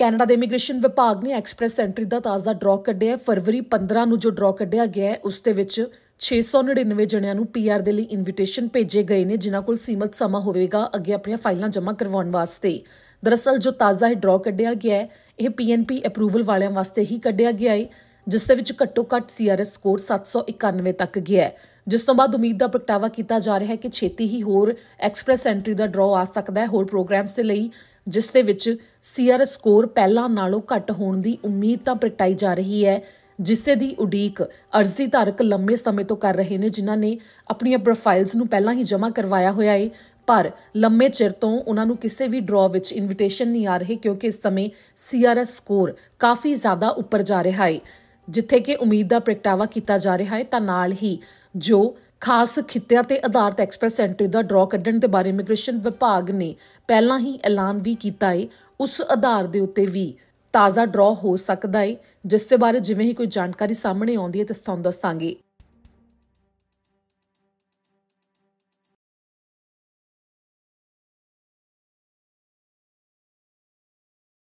Canada ਦੇ immigration ਵਿਭਾਗ ਨੇ ਐਕਸਪ੍ਰੈਸ ਐਂਟਰੀ ਦਾ ਤਾਜ਼ਾ ਡਰਾਅ ਕੱਢਿਆ ਹੈ ਫਰਵਰੀ 15 ਨੂੰ ਜੋ ਡਰਾਅ ਕੱਢਿਆ ਗਿਆ ਹੈ ਉਸ ਦੇ ਵਿੱਚ 699 ਜਣਿਆਂ ਨੂੰ ਪੀਆਰ ਦੇ ਲਈ ਇਨਵੀਟੇਸ਼ਨ ਭੇਜੇ ਗਏ ਨੇ ਜਿਨ੍ਹਾਂ ਕੋਲ ਸੀਮਤ ਸਮਾਂ ਹੋਵੇਗਾ ਅੱਗੇ ਆਪਣੀਆਂ ਫਾਈਲਾਂ ਜਮ੍ਹਾਂ ਕਰਵਾਉਣ ਵਾਸਤੇ ਦਰਅਸਲ ਜੋ ਤਾਜ਼ਾ ਹੀ ਡਰਾਅ ਕੱਢਿਆ ਗਿਆ ਹੈ ਇਹ ਪੀਐਨਪੀ ਅਪਰੂਵਲ ਵਾਲਿਆਂ ਵਾਸਤੇ ਹੀ ਕੱਢਿਆ ਗਿਆ ਹੈ ਜਿਸ ਦੇ ਵਿੱਚ ਘੱਟੋ ਘੱਟ ਸੀਆਰਐਸ ਸਕੋਰ 791 ਤੱਕ ਗਿਆ ਹੈ ਜਿਸ ਤੋਂ ਬਾਅਦ ਉਮੀਦ ਦਾ ਪ੍ਰਗਟਾਵਾ ਕੀਤਾ ਜਾ ਰਿਹਾ ਹੈ ਕਿ ਛੇਤੀ ਹੀ ਹੋਰ ਐਕਸਪ੍ਰੈਸ ਐਂਟਰੀ ਦਾ ਡਰਾਅ ਆ ਸਕਦਾ ਹੈ ਹੋਰ ਪ੍ਰੋਗਰਾਮਸ ਦੇ ਲਈ ਜਿਸ ਦੇ ਵਿੱਚ ਸੀਆਰ ਸਕੋਰ ਪਹਿਲਾਂ ਨਾਲੋਂ ਘੱਟ ਹੋਣ ਦੀ ਉਮੀਦ ਤਾਂ ਪ੍ਰਗਟਾਈ ਜਾ ਰਹੀ ਹੈ ਜਿਸੇ ਦੀ ਉਡੀਕ ਅਰਜ਼ੀ ਧਾਰਕ ਲੰਮੇ ਸਮੇਂ ਤੋਂ ਕਰ ਰਹੇ ਨੇ ਜਿਨ੍ਹਾਂ ਨੇ ਆਪਣੀਆਂ ਪ੍ਰੋਫਾਈਲਸ ਨੂੰ ਪਹਿਲਾਂ ਹੀ ਜਮ੍ਹਾਂ ਕਰਵਾਇਆ ਹੋਇਆ ਹੈ ਪਰ ਲੰਮੇ ਚਿਰ ਤੋਂ ਉਹਨਾਂ ਨੂੰ ਕਿਸੇ ਵੀ ਡਰਾ ਵਿੱਚ ਇਨਵੀਟੇਸ਼ਨ ਨਹੀਂ ਆ ਰਹੀ ਕਿਉਂਕਿ ਇਸ ਸਮੇਂ ਸੀਆਰਐਸ ਸਕੋਰ ਕਾਫੀ ਜ਼ਿਆਦਾ ਉੱਪਰ ਜਾ ਰਿਹਾ ਹੈ ਜਿੱਥੇ ਕਿ ਉਮੀਦ ਦਾ ਪ੍ਰਗਟਾਵਾ ਕੀਤਾ ਜਾ ਰਿਹਾ ਹੈ ਤਾਂ ਨਾਲ ਹੀ ਜੋ ਖਾਸ ਖਿੱਤਿਆਂ ਤੇ ਆਧਾਰਿਤ ਐਕਸਪ੍ਰੈਸ ਐਂਟਰੀ ਦਾ ਡਰਾ ਕੱਢਣ ਦੇ ਬਾਰੇ ਇਮੀਗ੍ਰੇਸ਼ਨ ਵਿਭਾਗ ਨੇ ਪਹਿਲਾਂ ਹੀ ਐਲਾਨ ਵੀ ਕੀਤਾ ਹੈ ਉਸ ਆਧਾਰ ਦੇ ਉੱਤੇ ਵੀ ਤਾਜ਼ਾ ਡਰਾ ਹੋ ਸਕਦਾ ਹੈ ਜਿਸ ਦੇ ਬਾਰੇ ਜਿਵੇਂ ਹੀ ਕੋਈ ਜਾਣਕਾਰੀ ਸਾਹਮਣੇ ਆਉਂਦੀ ਹੈ ਤਾਂ ਤੁਹਾਨੂੰ ਦੱਸਾਂਗੇ